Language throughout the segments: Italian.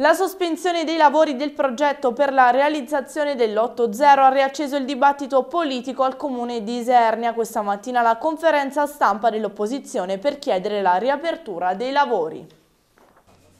La sospensione dei lavori del progetto per la realizzazione dell'8.0 ha riacceso il dibattito politico al comune di Isernia. Questa mattina alla conferenza stampa dell'opposizione per chiedere la riapertura dei lavori.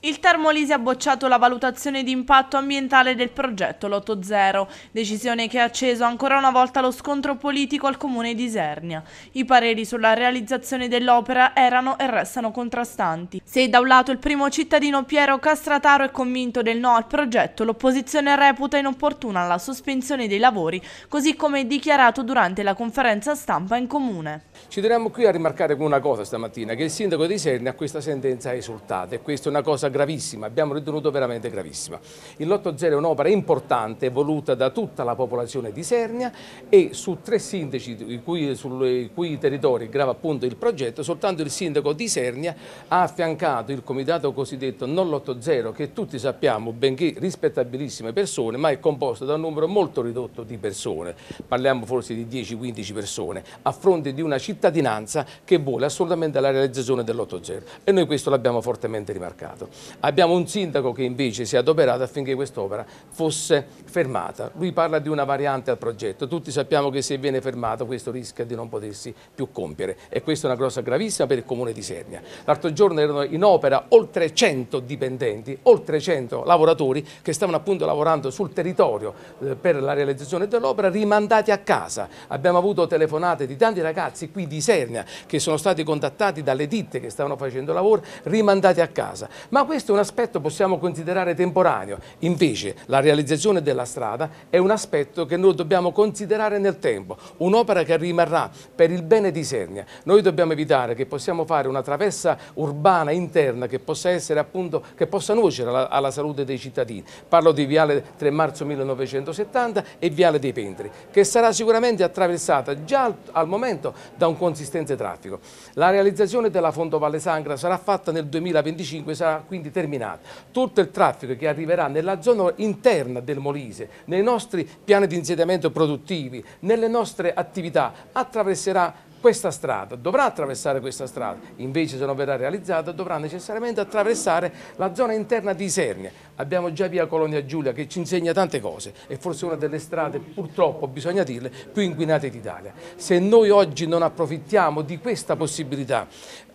Il Termolisi ha bocciato la valutazione di impatto ambientale del progetto Lotto Zero, decisione che ha acceso ancora una volta lo scontro politico al comune di Isernia. I pareri sulla realizzazione dell'opera erano e restano contrastanti. Se da un lato il primo cittadino Piero Castrataro è convinto del no al progetto, l'opposizione reputa inopportuna la sospensione dei lavori, così come dichiarato durante la conferenza stampa in comune. Ci teniamo qui a rimarcare una cosa stamattina, che il sindaco di Isernia a questa sentenza ha esultato e questa è una cosa gravissima, abbiamo ritenuto veramente gravissima. Il lotto Zero è un'opera importante voluta da tutta la popolazione di Sernia e su tre sindaci i cui, sui cui territori grava appunto il progetto, soltanto il sindaco di Sernia ha affiancato il comitato cosiddetto non lotto Zero, che tutti sappiamo, benché rispettabilissime persone, ma è composto da un numero molto ridotto di persone, parliamo forse di 10-15 persone, a fronte di una cittadinanza che vuole assolutamente la realizzazione dell'Otto Zero e noi questo l'abbiamo fortemente rimarcato. Abbiamo un sindaco che invece si è adoperato affinché quest'opera fosse fermata. Lui parla di una variante al progetto, tutti sappiamo che se viene fermato questo rischia di non potersi più compiere e questa è una cosa gravissima per il comune di Sernia. L'altro giorno erano in opera oltre 100 dipendenti, oltre 100 lavoratori che stavano appunto lavorando sul territorio eh, per la realizzazione dell'opera rimandati a casa. Abbiamo avuto telefonate di tanti ragazzi qui di Sernia che sono stati contattati dalle ditte che stavano facendo lavoro rimandati a casa. Ma questo è un aspetto possiamo considerare temporaneo, invece la realizzazione della strada è un aspetto che noi dobbiamo considerare nel tempo, un'opera che rimarrà per il bene di Sernia. Noi dobbiamo evitare che possiamo fare una traversa urbana interna che possa essere appunto, che possa nuocere alla, alla salute dei cittadini. Parlo di Viale 3 marzo 1970 e Viale dei Pentri, che sarà sicuramente attraversata già al, al momento da un consistente traffico. La realizzazione della Fondo Valle Sangra sarà fatta nel 2025 e sarà quindi quindi terminata. Tutto il traffico che arriverà nella zona interna del Molise, nei nostri piani di insediamento produttivi, nelle nostre attività, attraverserà questa strada, dovrà attraversare questa strada, invece se non verrà realizzata dovrà necessariamente attraversare la zona interna di Isernia. Abbiamo già via Colonia Giulia che ci insegna tante cose e forse una delle strade, purtroppo bisogna dirle, più inquinate d'Italia. Se noi oggi non approfittiamo di questa possibilità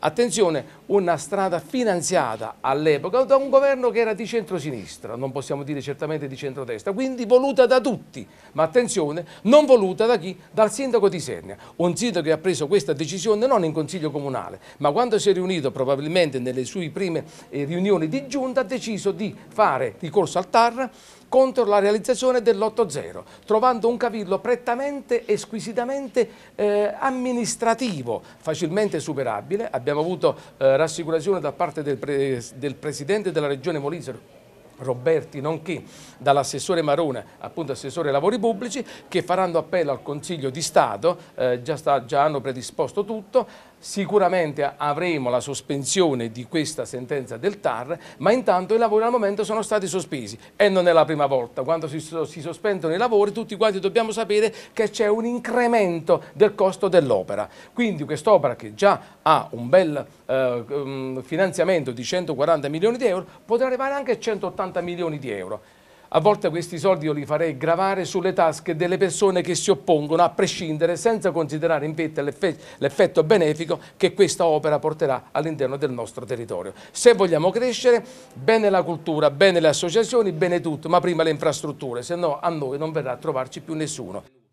Attenzione, una strada finanziata all'epoca da un governo che era di centrosinistra, non possiamo dire certamente di centrodestra, quindi voluta da tutti, ma attenzione, non voluta da chi? Dal sindaco di Sernia, un sindaco che ha preso questa decisione non in consiglio comunale, ma quando si è riunito probabilmente nelle sue prime eh, riunioni di giunta ha deciso di fare ricorso al TAR contro la realizzazione dell'8-0, trovando un cavillo prettamente e squisitamente eh, amministrativo, facilmente superabile. Abbiamo avuto eh, rassicurazione da parte del, pre del Presidente della Regione Molise, Roberti, nonché dall'assessore Marone, appunto assessore ai lavori pubblici, che faranno appello al Consiglio di Stato, eh, già, sta, già hanno predisposto tutto, Sicuramente avremo la sospensione di questa sentenza del TAR, ma intanto i lavori al momento sono stati sospesi e non è la prima volta. Quando si, si sospendono i lavori tutti quanti dobbiamo sapere che c'è un incremento del costo dell'opera. Quindi quest'opera che già ha un bel eh, mm, finanziamento di 140 milioni di euro potrà arrivare anche a 180 milioni di euro. A volte questi soldi io li farei gravare sulle tasche delle persone che si oppongono a prescindere senza considerare in vetta l'effetto benefico che questa opera porterà all'interno del nostro territorio. Se vogliamo crescere, bene la cultura, bene le associazioni, bene tutto, ma prima le infrastrutture, se no a noi non verrà a trovarci più nessuno.